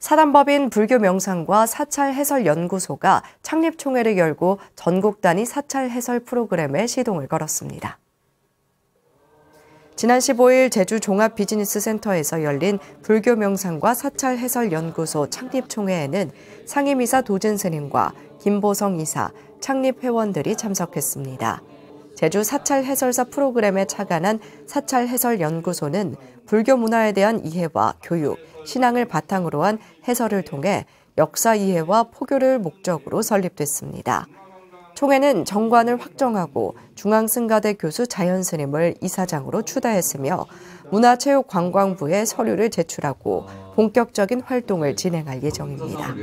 사단법인 불교명상과 사찰해설연구소가 창립총회를 열고 전국 단위 사찰해설 프로그램에 시동을 걸었습니다. 지난 15일 제주 종합비즈니스센터에서 열린 불교명상과 사찰해설연구소 창립총회에는 상임이사 도진스님과 김보성 이사, 창립회원들이 참석했습니다. 제주 사찰해설사 프로그램에 착안한 사찰해설연구소는 불교 문화에 대한 이해와 교육, 신앙을 바탕으로 한 해설을 통해 역사 이해와 포교를 목적으로 설립됐습니다. 총회는 정관을 확정하고 중앙승가대 교수 자연스님을 이사장으로 추다했으며 문화체육관광부에 서류를 제출하고 본격적인 활동을 진행할 예정입니다.